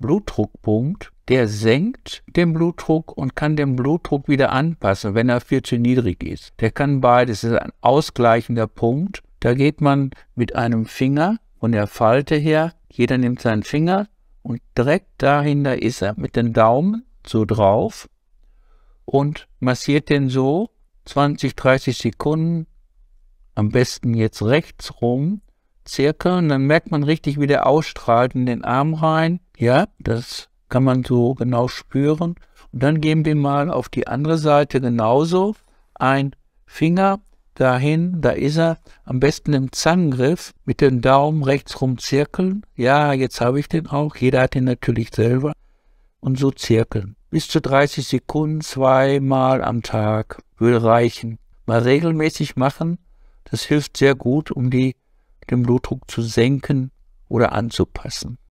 Blutdruckpunkt, der senkt den Blutdruck und kann den Blutdruck wieder anpassen, wenn er viel zu niedrig ist. Der kann beides, das ist ein ausgleichender Punkt. Da geht man mit einem Finger von der Falte her, jeder nimmt seinen Finger und direkt dahinter ist er mit dem Daumen so drauf und massiert den so 20, 30 Sekunden, am besten jetzt rechts rum, circa, und dann merkt man richtig, wie der ausstrahlt in den Arm rein, ja, das kann man so genau spüren. Und dann geben wir mal auf die andere Seite genauso ein Finger dahin, da ist er, am besten im Zangengriff, mit dem Daumen rechts rum zirkeln. Ja, jetzt habe ich den auch, jeder hat den natürlich selber. Und so zirkeln. Bis zu 30 Sekunden zweimal am Tag würde reichen. Mal regelmäßig machen, das hilft sehr gut, um die, den Blutdruck zu senken oder anzupassen.